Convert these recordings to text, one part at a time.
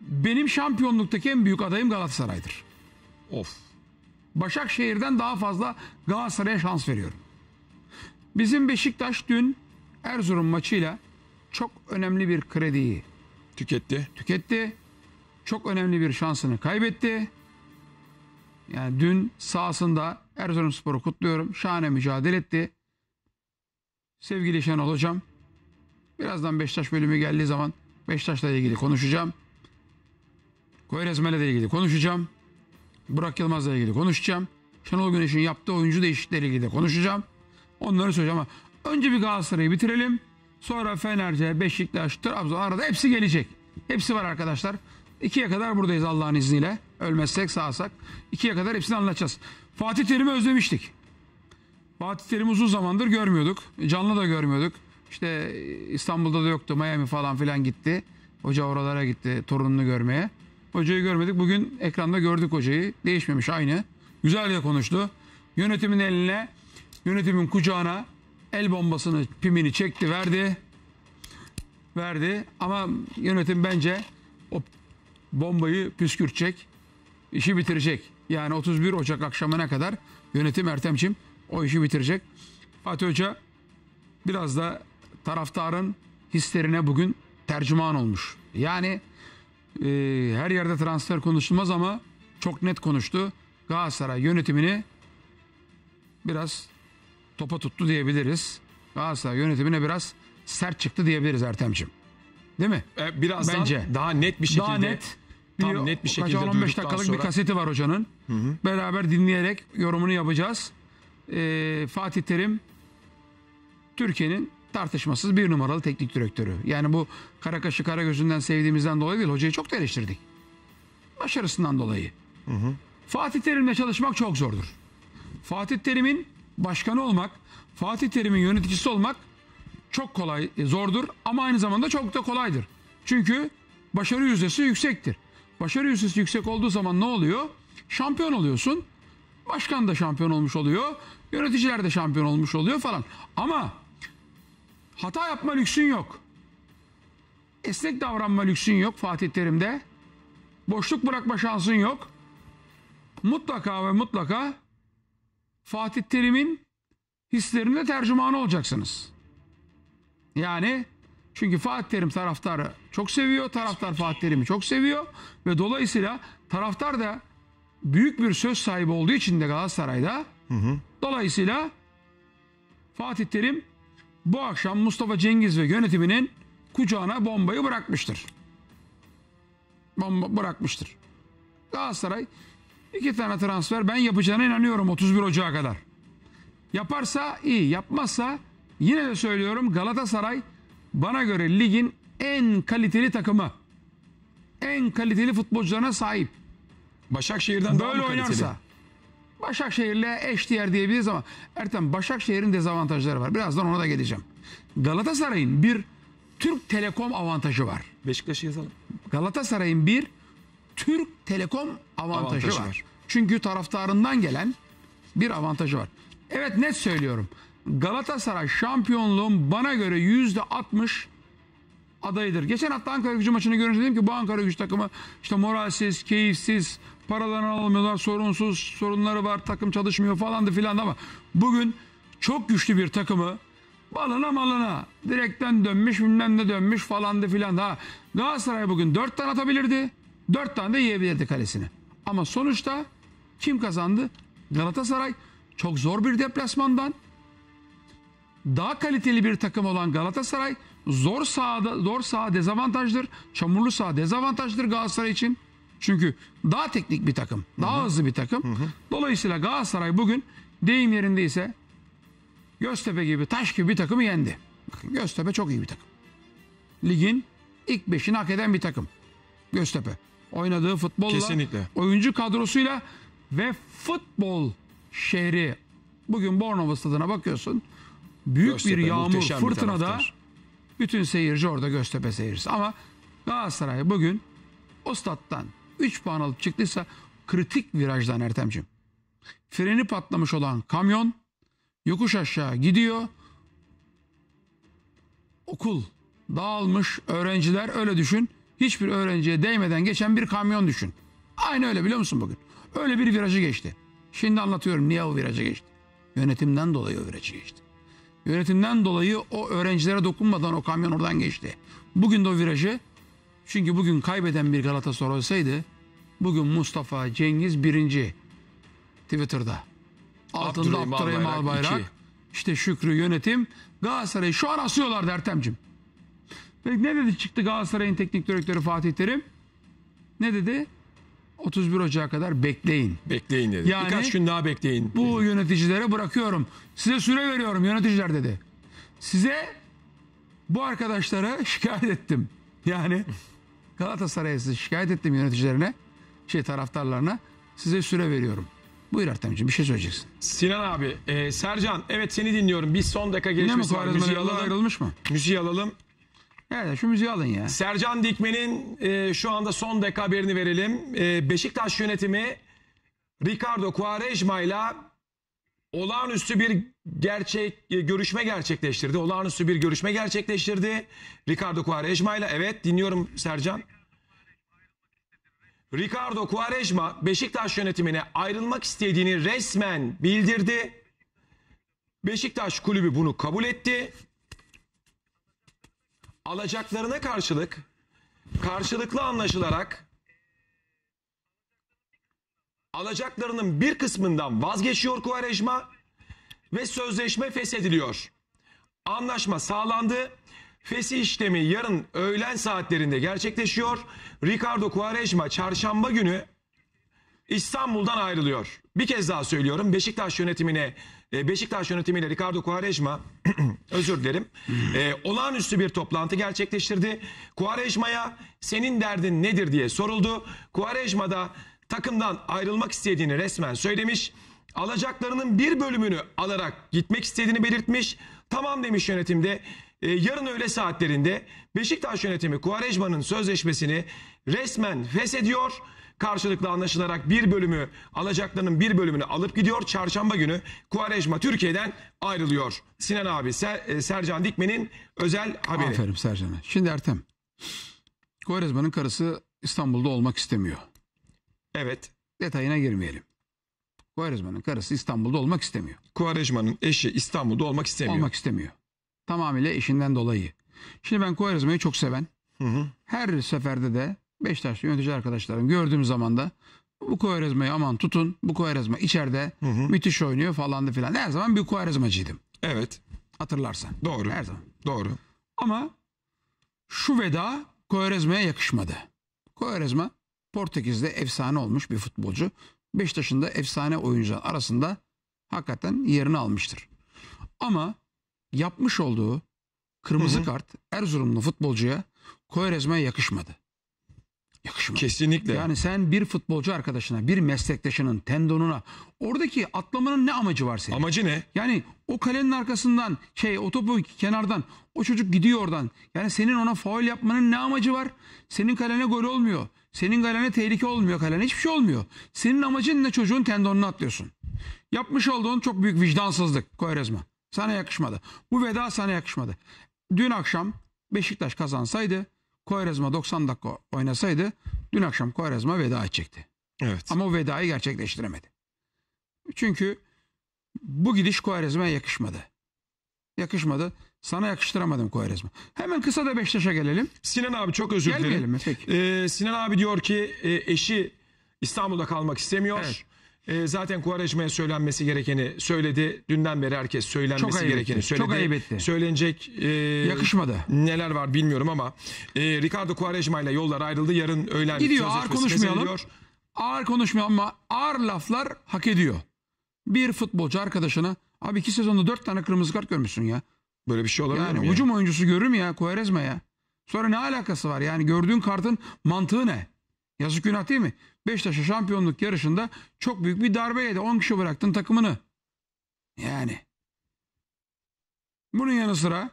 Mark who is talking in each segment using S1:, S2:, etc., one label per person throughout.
S1: Benim şampiyonluktaki en büyük adayım Galatasaray'dır. Of. Başakşehir'den daha fazla Galatasaray'a şans veriyorum. Bizim Beşiktaş dün Erzurum maçıyla çok önemli bir krediyi tüketti. Tüketti. Çok önemli bir şansını kaybetti. Yani dün sahasında Erzurumspor'u kutluyorum. Şahane mücadele etti. Sevgili Şenol Hocam, birazdan Beşiktaş bölümü geldiği zaman Beşiktaş'la ilgili konuşacağım. Quaresma ile ilgili konuşacağım. Burak Yılmaz'la ilgili konuşacağım. Şenol Güneş'in yaptığı oyuncu değişiklikleri ilgili konuşacağım. Onları söyleyeceğim ama önce bir Galatasaray'ı bitirelim. Sonra Fenerce, Beşiktaş, Trabzon arada hepsi gelecek. Hepsi var arkadaşlar. İkiye kadar buradayız Allah'ın izniyle. Ölmezsek sağsak. İkiye kadar hepsini anlatacağız. Fatih Terim'i özlemiştik. Fatih Terim uzun zamandır görmüyorduk. Canlı da görmüyorduk. İşte e, İstanbul'da da yoktu. Miami falan filan gitti. Hoca oralara gitti torununu görmeye. Hocayı görmedik. Bugün ekranda gördük hocayı. Değişmemiş aynı. güzel de konuştu. Yönetimin eline, yönetimin kucağına el bombasını, pimini çekti, verdi. Verdi. Ama yönetim bence o bombayı püskürtecek. işi bitirecek. Yani 31 Ocak akşamına kadar yönetim Ertemçim o işi bitirecek. Fatih Hoca biraz da taraftarın hislerine bugün tercüman olmuş. Yani e, her yerde transfer konuşulmaz ama çok net konuştu. Galatasaray yönetimini biraz topa tuttu diyebiliriz. Galatasaray yönetimine biraz sert çıktı diyebiliriz Ertem'ciğim. Değil mi? E, birazdan Bence. daha net bir şekilde daha net tam net bir şekilde 15 dakikalık sonra... bir kaseti var hocanın. Hı hı. Beraber dinleyerek yorumunu yapacağız. E, Fatih Terim Türkiye'nin tartışmasız bir numaralı teknik direktörü. Yani bu kara kaşı kara gözünden sevdiğimizden dolayı değil. Hocayı çok da eleştirdik. Başarısından dolayı. Hı hı. Fatih Terim'le çalışmak çok zordur. Fatih Terim'in başkanı olmak, Fatih Terim'in yöneticisi olmak çok kolay, e, zordur ama aynı zamanda çok da kolaydır. Çünkü başarı yüzdesi yüksektir. Başarı yüzdesi yüksek olduğu zaman ne oluyor? Şampiyon oluyorsun. Başkan da şampiyon olmuş oluyor. Yöneticiler de şampiyon olmuş oluyor falan. Ama Hata yapma lüksün yok. Esnek davranma lüksün yok Fatih Terim'de. Boşluk bırakma şansın yok. Mutlaka ve mutlaka Fatih Terim'in hislerine tercümanı olacaksınız. Yani çünkü Fatih Terim taraftarı çok seviyor. Taraftar Fatih Terim'i çok seviyor. Ve dolayısıyla taraftar da büyük bir söz sahibi olduğu için de Galatasaray'da. Hı hı. Dolayısıyla Fatih Terim bu akşam Mustafa Cengiz ve yönetiminin kucağına bombayı bırakmıştır. Bomba bırakmıştır. Galatasaray iki tane transfer ben yapacağına inanıyorum 31 Ocağı kadar. Yaparsa iyi, yapmazsa yine de söylüyorum Galatasaray bana göre ligin en kaliteli takımı. En kaliteli futbolcularına sahip. Başakşehir'den Böyle daha mı kaliteli? Başakşehir'le eşdeğer diyebiliriz ama Ertem Başakşehir'in dezavantajları var. Birazdan ona da geleceğim. Galatasaray'ın bir Türk Telekom avantajı var. Beşiktaş'ı yazalım. Galatasaray'ın bir Türk Telekom avantajı, avantajı var. var. Çünkü taraftarından gelen bir avantajı var. Evet net söylüyorum. Galatasaray şampiyonluğun bana göre yüzde 60 adayıdır. Geçen hafta Ankara gücü maçını görünce dedim ki bu Ankara gücü takımı işte moralsiz, keyifsiz, paralarını alamıyorlar, sorunsuz, sorunları var, takım çalışmıyor falandı filan ama bugün çok güçlü bir takımı balına malına direkten dönmüş bilmem ne dönmüş falandı filan ha. Galatasaray bugün 4 tane atabilirdi. 4 tane de yiyebilirdi kalesini. Ama sonuçta kim kazandı? Galatasaray çok zor bir deplasmandan daha kaliteli bir takım olan Galatasaray Zor sahada, zor saha dezavantajdır. Çamurlu saha dezavantajdır Galatasaray için. Çünkü daha teknik bir takım, daha Hı-hı. hızlı bir takım. Hı-hı. Dolayısıyla Galatasaray bugün deyim yerinde ise Göztepe gibi, taş gibi bir takımı yendi. Göztepe çok iyi bir takım. Ligin ilk beşini hak eden bir takım. Göztepe. Oynadığı futbolla, Kesinlikle. oyuncu kadrosuyla ve futbol şehri. Bugün Bornova stadına bakıyorsun. Büyük Göztepe, bir yağmur, fırtınada bir bütün seyirci orada Göztepe seyircisi. Ama Galatasaray bugün o stat'tan 3 puan alıp çıktıysa kritik virajdan Ertem'ciğim. Freni patlamış olan kamyon yokuş aşağı gidiyor. Okul dağılmış öğrenciler öyle düşün. Hiçbir öğrenciye değmeden geçen bir kamyon düşün. Aynı öyle biliyor musun bugün? Öyle bir virajı geçti. Şimdi anlatıyorum niye o virajı geçti. Yönetimden dolayı o virajı geçti. Yönetimden dolayı o öğrencilere dokunmadan o kamyon oradan geçti. Bugün de o virajı çünkü bugün kaybeden bir Galatasaray olsaydı bugün Mustafa Cengiz birinci Twitter'da. Altında Abdurrahim, Abdurrahim Albayrak. Albayrak. İşte Şükrü yönetim Galatasaray'ı şu an asıyorlar dertemcim. ne dedi çıktı Galatasaray'ın teknik direktörü Fatih Terim? Ne dedi? 31 Ocak'a kadar bekleyin. Bekleyin dedi. Yani Birkaç gün
S2: daha bekleyin.
S1: Bu yöneticilere bırakıyorum. Size süre veriyorum yöneticiler dedi. Size bu arkadaşlara şikayet ettim. Yani Galatasaray'a size şikayet ettim yöneticilerine, şey taraftarlarına. Size süre veriyorum. Buyur Ertem'ciğim bir şey söyleyeceksin.
S2: Sinan abi, e, Sercan evet seni dinliyorum. Bir son dakika gelişmesi var. Müziği alalım. Ayrılmış
S1: mı? Müziği alalım. Nerede? Şu müziği alın ya.
S2: Sercan Dikmen'in e, şu anda son dakika haberini verelim. E, Beşiktaş yönetimi Ricardo Quaresma ile olağanüstü bir gerçek e, görüşme gerçekleştirdi. Olağanüstü bir görüşme gerçekleştirdi. Ricardo Quaresma ile evet dinliyorum Sercan. Ricardo Quaresma Beşiktaş yönetimine ayrılmak istediğini resmen bildirdi. Beşiktaş kulübü bunu kabul etti alacaklarına karşılık karşılıklı anlaşılarak alacaklarının bir kısmından vazgeçiyor Kuvareşma ve sözleşme feshediliyor. Anlaşma sağlandı. Fesi işlemi yarın öğlen saatlerinde gerçekleşiyor. Ricardo Quaresma çarşamba günü İstanbul'dan ayrılıyor. Bir kez daha söylüyorum Beşiktaş yönetimine e, Beşiktaş yönetimiyle Ricardo Quaresma özür dilerim e, olağanüstü bir toplantı gerçekleştirdi. Quaresma'ya senin derdin nedir diye soruldu. Quaresma da takımdan ayrılmak istediğini resmen söylemiş. Alacaklarının bir bölümünü alarak gitmek istediğini belirtmiş. Tamam demiş yönetimde. E, yarın öğle saatlerinde Beşiktaş yönetimi Quaresma'nın sözleşmesini resmen feshediyor ediyor Karşılıklı anlaşılarak bir bölümü alacaklarının bir bölümünü alıp gidiyor. Çarşamba günü Kuarejma Türkiye'den ayrılıyor. Sinan abi Ser, e, Sercan Dikmen'in özel haberi. Aferin Sercan'a.
S1: Şimdi Ertem. Kuarejma'nın karısı İstanbul'da olmak istemiyor. Evet. Detayına girmeyelim. Kuarejma'nın karısı İstanbul'da olmak istemiyor. Kuarejma'nın eşi İstanbul'da olmak istemiyor. Olmak istemiyor. Tamamıyla eşinden dolayı. Şimdi ben Kuarezma'yı çok seven, hı hı. her seferde de Beşiktaşlı yönetici arkadaşlarım gördüğüm zaman da bu Kovarezma'yı aman tutun. Bu Kovarezma içeride hı hı. müthiş oynuyor falandı filan. Her zaman bir Kovarezmacıydım. Evet. Hatırlarsan. Doğru. Her zaman. Doğru. Ama şu veda Kovarezma'ya yakışmadı. Kovarezma Portekiz'de efsane olmuş bir futbolcu. Beşiktaş'ın da efsane oyuncu arasında hakikaten yerini almıştır. Ama yapmış olduğu kırmızı hı hı. kart Erzurumlu futbolcuya Kovarezma'ya yakışmadı yakışmıyor. Kesinlikle. Yani sen bir futbolcu arkadaşına, bir meslektaşının tendonuna oradaki atlamanın ne amacı var senin? Amacı ne? Yani o kalenin arkasından şey o topu kenardan o çocuk gidiyor oradan. Yani senin ona faul yapmanın ne amacı var? Senin kalene gol olmuyor. Senin kalene tehlike olmuyor kalene hiçbir şey olmuyor. Senin amacın ne çocuğun tendonuna atlıyorsun. Yapmış olduğun çok büyük vicdansızlık Koyrezma. Sana yakışmadı. Bu veda sana yakışmadı. Dün akşam Beşiktaş kazansaydı Koyrezma 90 dakika oynasaydı dün akşam Koyrezma veda edecekti. Evet. Ama o vedayı gerçekleştiremedi. Çünkü bu gidiş Koyrezma'ya yakışmadı. Yakışmadı. Sana yakıştıramadım Koyrezma. Hemen kısa da Beşiktaş'a gelelim. Sinan abi çok özür dilerim. Gelmeyelim mi? Peki.
S2: Ee, Sinan abi diyor ki e, eşi İstanbul'da kalmak istemiyor. Evet. E, zaten Kuvareşme'ye söylenmesi gerekeni söyledi. Dünden beri herkes söylenmesi Çok gerekeni söyledi. Çok ayıp Söylenecek e, yakışmadı. Neler var bilmiyorum ama e, Ricardo Kuvareşme ile yollar ayrıldı. Yarın öğlen Gidiyor ağır konuşmayalım. Ediliyor.
S1: Ağır konuşmayalım ama ağır laflar hak ediyor. Bir futbolcu arkadaşına abi iki sezonda dört tane kırmızı kart görmüşsün ya.
S2: Böyle bir şey olabilir yani, mi? Yani hücum
S1: oyuncusu görür mü ya Kuvarezma ya? Sonra ne alakası var? Yani gördüğün kartın mantığı ne? Yazık günah değil mi? Beşiktaş'a şampiyonluk yarışında çok büyük bir darbe yedi. 10 kişi bıraktın takımını. Yani. Bunun yanı sıra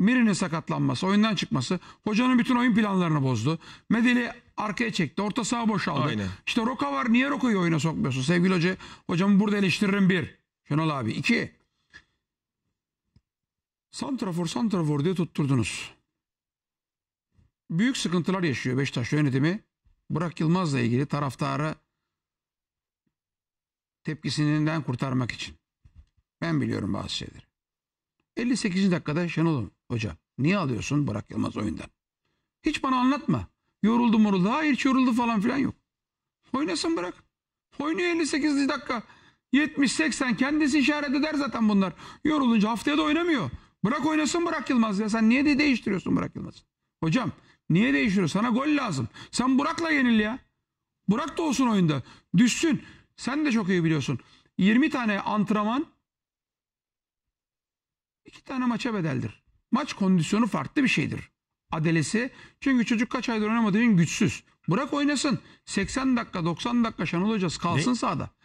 S1: Miri'nin sakatlanması, oyundan çıkması, hocanın bütün oyun planlarını bozdu. Medeli arkaya çekti, orta saha boşaldı. Aynen. İşte Roka var, niye Roka'yı oyuna sokmuyorsun? Sevgili hoca, hocamı burada eleştiririm bir. Şenol abi iki. Santrafor, Santrafor diye tutturdunuz. Büyük sıkıntılar yaşıyor Beşiktaş yönetimi. Burak Yılmaz'la ilgili taraftarı tepkisinden kurtarmak için. Ben biliyorum bazı şeyleri. 58. dakikada Şenol Hoca niye alıyorsun Burak Yılmaz oyundan? Hiç bana anlatma. Yoruldu moruldu. Hayır yoruldu falan filan yok. Oynasın bırak. Oynuyor 58. dakika. 70-80 kendisi işaret eder zaten bunlar. Yorulunca haftaya da oynamıyor. Bırak oynasın Burak Yılmaz ya. Sen niye de değiştiriyorsun Burak Yılmaz? Hocam Niye değişiyor? Sana gol lazım. Sen Burak'la yenil ya. Burak da olsun oyunda. Düşsün. Sen de çok iyi biliyorsun. 20 tane antrenman 2 tane maça bedeldir. Maç kondisyonu farklı bir şeydir. Adelesi. Çünkü çocuk kaç aydır oynamadığı için güçsüz. Bırak oynasın. 80 dakika 90 dakika Şenol Hocası kalsın ne? sahada.